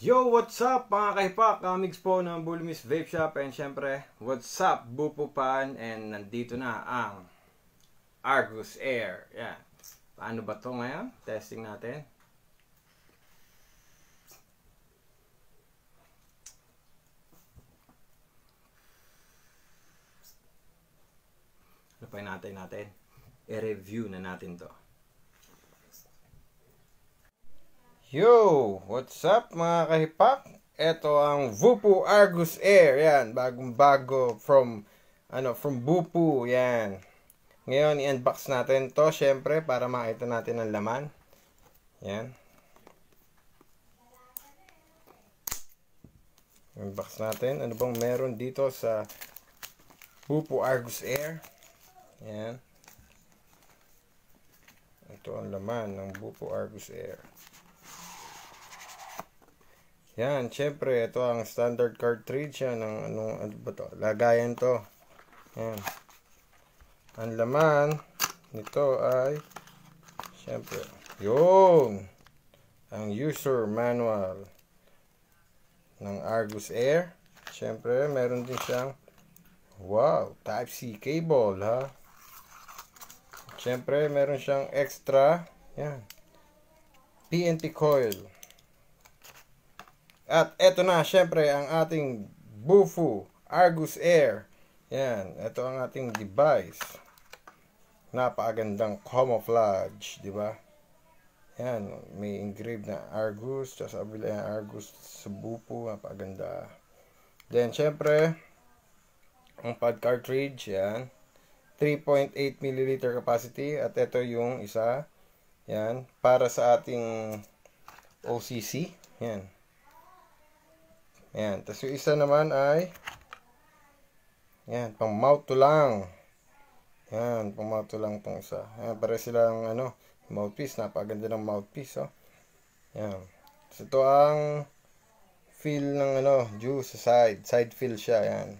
Yo, what's up mga kaipak? Kamigs po ng Bulmis Vape Shop and syempre, what's up Bupupan and nandito na ang Argus Air. yeah. Paano ba to ngayon? Testing natin. Ano natin natin? I-review na natin to. Yo! What's up mga kahipak? Ito ang Vupu Argus Air. Yan, bagong-bago from ano, from Vupu. Yan. Ngayon, i-unbox natin to syempre para makita natin ang laman. Yan. i Unbox natin. Ano bang meron dito sa Vupu Argus Air? Yan. Ito ang laman ng Vupu Argus Air. Yan, syempre, ito ang standard cartridge yan. ng anong, ano ba to? Lagayan to. Yan. Ang laman nito ay, syempre, yung ang user manual ng Argus Air. Syempre, meron din siyang wow, Type-C cable, ha? Syempre, meron siyang extra, yan, PNP coil. At eto na, syempre, ang ating Bufu Argus Air. Yan, ito ang ating device. Napakagandang camouflage, di ba? Yan, may engraved na Argus, just sa abila yung Argus sa Bufu, napakaganda. Then, syempre, ang pad cartridge, yan. 3.8 ml capacity at ito yung isa, yan, para sa ating OCC, yan. Ayan. Tapos yung isa naman ay Ayan. Pang mouth to lang. Ayan. Pang mouth to lang tong isa. Ayan. Pare silang ano, mouthpiece. Napaganda ng mouthpiece. Oh. Ayan. Tapos ito ang fill ng ano, juice sa side. Side fill siya. Ayan.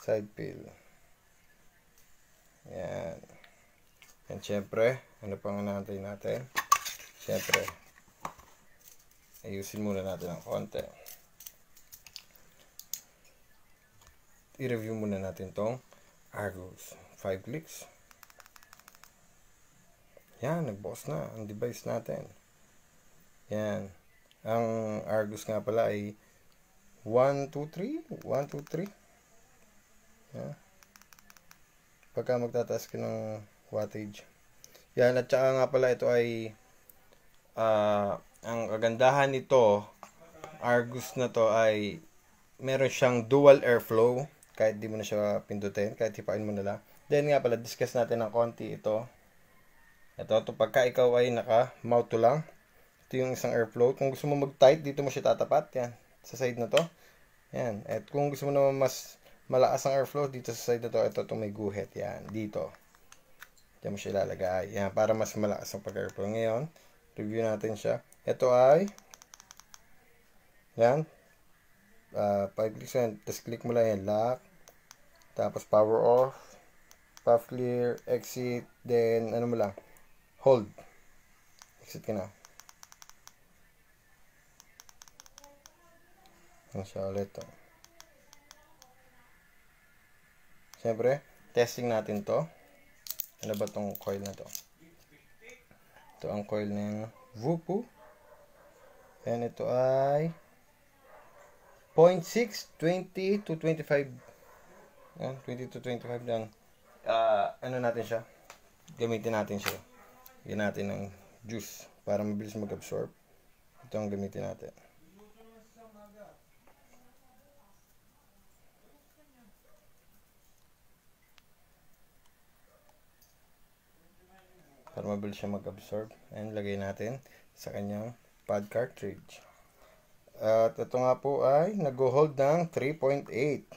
Side fill. Ayan. Ayan. Siyempre. Ano pang natin natin? Siyempre. Ayusin muna natin ng konti. i-review muna natin tong Argos. 5 clicks. Yan, nagbukas na ang device natin. Yan. Ang Argos nga pala ay 1, 2, 3. 1, 2, 3. Yan. Pagka magtataas ka ng wattage. Yan, at saka nga pala ito ay uh, ang kagandahan nito Argus na to ay meron siyang dual airflow kahit di mo na siya pindutin, kahit hipain mo na lang. Then nga pala, discuss natin ng konti ito. Ito, ito pagka ikaw ay naka mouth lang. Ito yung isang airflow. Kung gusto mo mag-tight, dito mo siya tatapat. Yan, sa side na to. Yan. At kung gusto mo naman mas malakas ang airflow, dito sa side na to, ito, ito may guhit. Yan, dito. Diyan mo siya ilalagay. Yan, para mas malakas ang pag-airflow. Ngayon, review natin siya. Ito ay, yan, uh, pag-click sa tapos click mo lang yan, lock, tapos power off, path clear, exit, then ano mo lang, hold. Exit ka na. Ano siya ulit to. Ah? Siyempre, testing natin to. Ano ba tong coil na to? Ito ang coil ng Vupu. And ito ay 0.6, 20 to 25. Yan, 20 to 25 lang. Uh, ano natin siya? Gamitin natin siya. yun natin ng juice para mabilis mag-absorb. Ito ang gamitin natin. Para mabilis siya mag-absorb. And lagay natin sa kanyang pad cartridge. At ito nga po ay nag-hold ng 3.8.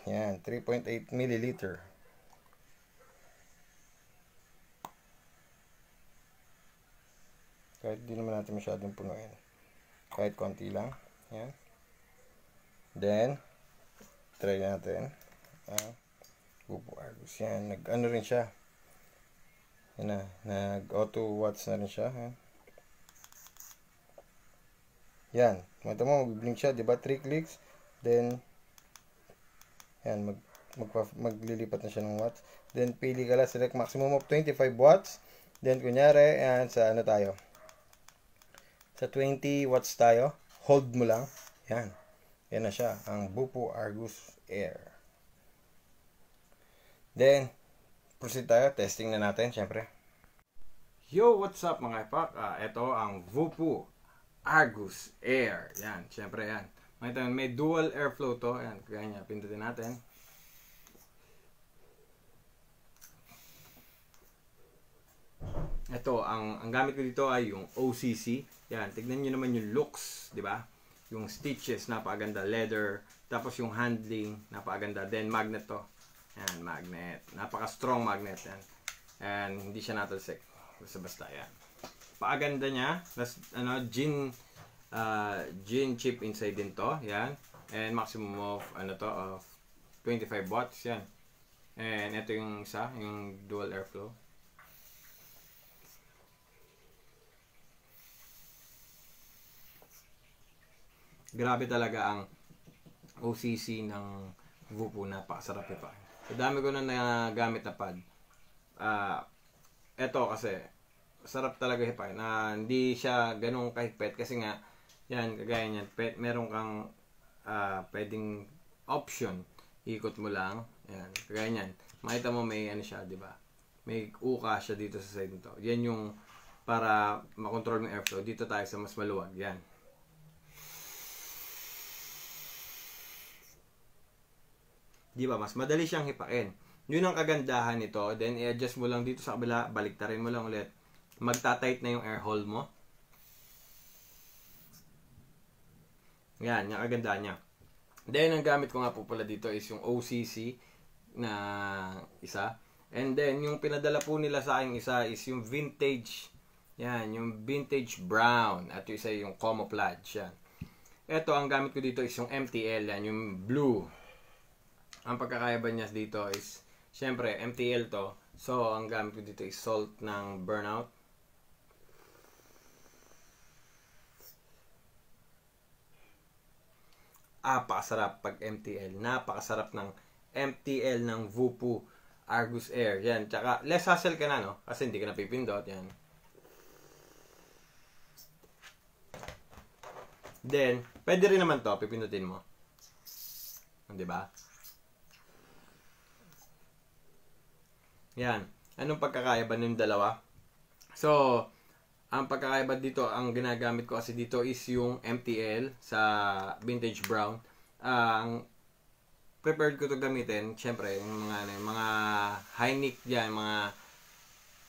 Yan, 3.8 milliliter. Kahit di naman natin masyadong punuin. Kahit konti lang. Yan. Then, try natin. Ah, Bubo Argus. Yan, nag-ano rin siya. Yan na, nag-auto watts na rin siya. Yan. Yan. Kumita mo, mag-blink siya, di ba? 3 clicks. Then, yan, mag, magpa, maglilipat na siya ng watts. Then, pili ka lang, select maximum of 25 watts. Then, kunyari, yan, sa ano tayo? Sa 20 watts tayo. Hold mo lang. Yan. Yan na siya, ang Bupo Argus Air. Then, proceed tayo. Testing na natin, syempre. Yo, what's up mga ipak? Uh, ito ang Vupu Argus Air. Yan, syempre yan. Makita may dual airflow to. Yan, kaya niya, pindutin natin. Ito, ang, ang gamit ko dito ay yung OCC. Yan, tignan nyo naman yung looks, di ba? Yung stitches, napaganda. Leather, tapos yung handling, napaganda. Then, magnet to. Yan, magnet. Napaka-strong magnet. Yan. And, hindi siya natalsik. Basta-basta, yan napakaganda niya. Nas, ano, gin, uh, gin chip inside din to. Yan. And maximum of, ano to, of 25 watts. Yan. And ito yung isa, yung dual airflow. Grabe talaga ang OCC ng Vupu. Napakasarap pa. Sa dami ko na nagamit na pad. uh, ah, ito kasi sarap talaga hipain. Uh, hindi siya ganun kahigpit kasi nga, yan, kagaya niyan, pet, meron kang uh, pwedeng option. Ikot mo lang. Yan, kagaya niyan. Makita mo may ano siya, di ba? May uka siya dito sa side nito. Yan yung para makontrol ng airflow. Dito tayo sa mas maluwag. Yan. Di ba? Mas madali siyang hipain. Yun ang kagandahan nito. Then, i-adjust mo lang dito sa kabila. Baliktarin mo lang ulit magta-tight na yung air hole mo. Yan, yung kaganda niya. Then, ang gamit ko nga po pala dito is yung OCC na isa. And then, yung pinadala po nila sa akin isa is yung vintage. Yan, yung vintage brown. At yung isa yung camouflage. Yan. Ito, ang gamit ko dito is yung MTL. Yan, yung blue. Ang pagkakaiba niya dito is, syempre, MTL to. So, ang gamit ko dito is salt ng burnout. Napakasarap ah, pag MTL. Napakasarap ng MTL ng Vupu Argus Air. Yan. Tsaka less hassle ka na, no? Kasi hindi ka na pipindot. Yan. Then, pwede rin naman to. Pipindutin mo. Di ba? Yan. Anong pagkakaiba ng dalawa? So, ang pagkakaiba dito, ang ginagamit ko kasi dito is yung MTL sa vintage brown. Ah, ang uh, prepared ko to gamitin, syempre, yung mga, ano, yung mga high nick dyan, mga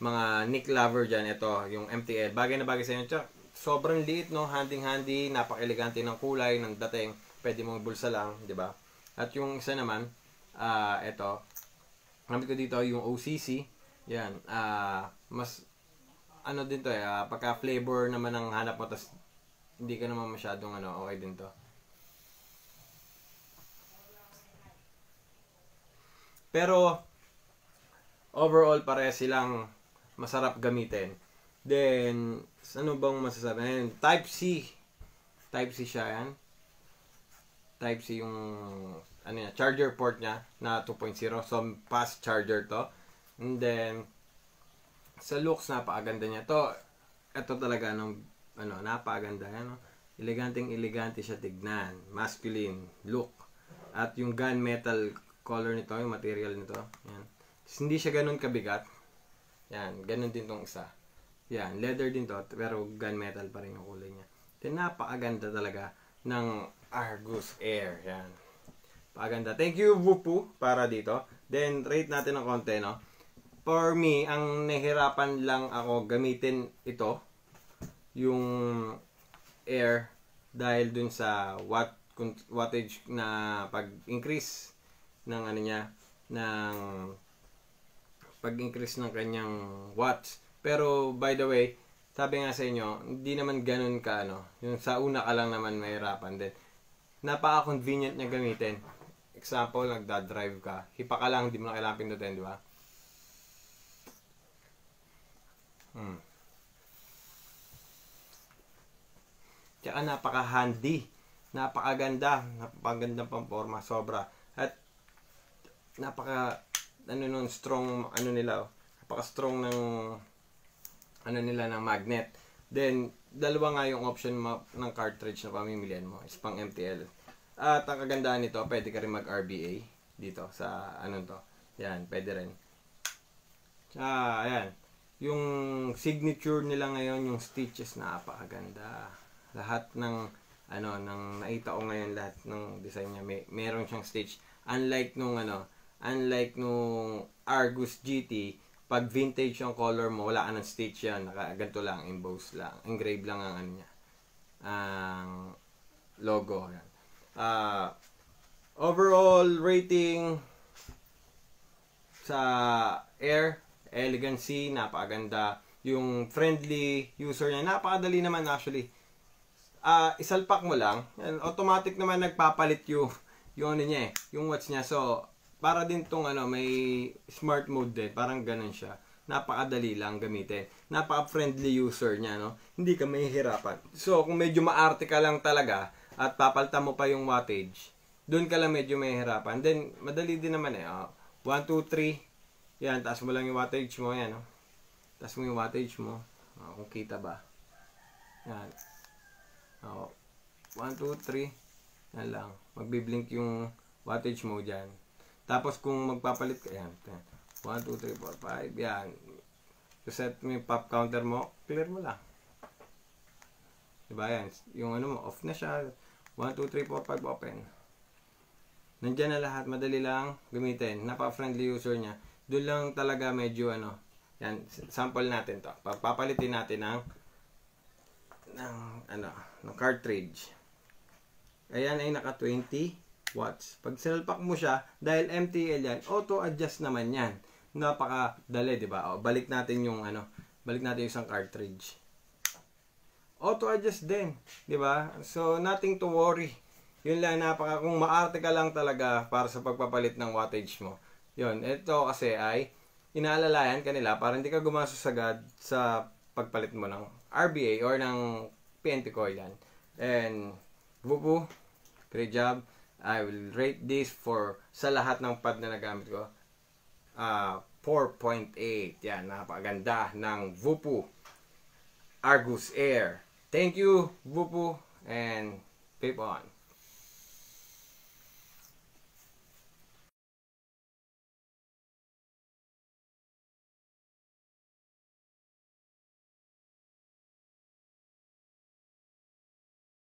mga nick lover dyan, ito, yung MTL. Bagay na bagay sa inyo. Tsaka, sobrang liit, no? Handing-handy, napaka ng kulay, ng dating. Pwede mong bulsa lang, di ba? At yung isa naman, ah uh, ito, gamit ko dito yung OCC. Yan, ah uh, mas ano din to eh, uh, pagka flavor naman ang hanap mo, tapos hindi ka naman masyadong ano, okay din to. Pero, overall pare silang masarap gamitin. Then, ano bang masasabi? Ayan, type C. Type C siya yan. Type C yung ano yan, charger port niya na 2.0. So, fast charger to. And then, sa looks, napakaganda niya. To, ito talaga nung, ano, napakaganda. Ano? Eleganteng elegante siya tignan. Masculine look. At yung gunmetal color nito, yung material nito. Yan. Kasi hindi siya ganun kabigat. Yan, ganun din tong isa. Yan, leather din to, pero gunmetal pa rin yung kulay niya. Then, napakaganda talaga ng Argus Air. Yan. Paganda. Thank you, Wupu para dito. Then, rate natin ng konti, no? for me, ang nahirapan lang ako gamitin ito, yung air, dahil dun sa watt, wattage na pag-increase ng ano niya, ng pag-increase ng kanyang watts. Pero, by the way, sabi nga sa inyo, hindi naman ganun ka, ano, yung sa una ka lang naman mahirapan din. Napaka-convenient niya gamitin. Example, nagda-drive ka. Hipa ka lang, hindi mo na kailangan pindutin, di ba? Mm. Tsaka napaka-handy. Napakaganda. Napakaganda pang forma. Sobra. At napaka ano nun, strong ano nila. Oh. Napaka-strong ng ano nila ng magnet. Then, dalawa nga yung option ng cartridge na pamimilian mo. Is pang MTL. At ang kagandaan nito, pwede ka rin mag-RBA dito sa ano to. Yan, pwede rin. Ah, ayan yung signature nila ngayon, yung stitches na napakaganda. Lahat ng ano ng naita ko ngayon lahat ng design niya may meron siyang stitch unlike nung ano unlike nung Argus GT pag vintage yung color mo wala ka ng stitch yan naka ganito lang embossed lang engrave lang ang ano niya ang logo yan uh, overall rating sa air elegancy, napakaganda yung friendly user niya. Napakadali naman actually. Uh, isalpak mo lang and automatic naman nagpapalit yung yung ano niya eh, yung watch niya. So, para din tong ano, may smart mode din. Parang ganun siya. Napakadali lang gamitin. Napaka-friendly user niya, no? Hindi ka mahihirapan. So, kung medyo maarte ka lang talaga at papalta mo pa yung wattage, doon ka lang medyo mahihirapan. Then, madali din naman eh. 1, 2, 3, yan, taas mo lang yung wattage mo. Yan, no? Oh. Taas mo yung wattage mo. Uh, kung kita ba. Yan. Uh, 1, 2, 3. Yan lang. Magbiblink yung wattage mo dyan. Tapos kung magpapalit ka, yan. 1, 2, 3, 4, 5. Yan. Reset mo yung pop counter mo. Clear mo lang. Diba yan? Yung ano mo, off na siya. 1, 2, 3, 4, 5, open. Nandiyan na lahat. Madali lang gamitin. Napa-friendly user niya doon lang talaga medyo ano, yan, sample natin to. Papalitin natin ng ng ano, ng cartridge. Ayan ay naka 20 watts. Pag sinalpak mo siya, dahil MTL yan, auto-adjust naman yan. Napakadali, di ba? O, balik natin yung ano, balik natin yung isang cartridge. Auto-adjust din, di ba? So, nothing to worry. Yun lang, napaka, kung maarte ka lang talaga para sa pagpapalit ng wattage mo yun, ito kasi ay inaalalayan kanila para hindi ka gumastos agad sa pagpalit mo ng RBA or ng PNP coil And, Vupu, great job. I will rate this for sa lahat ng pad na nagamit ko. Uh, ah, 4.8. Yan, napaganda ng Vupu Argus Air. Thank you, Vupu, and keep on.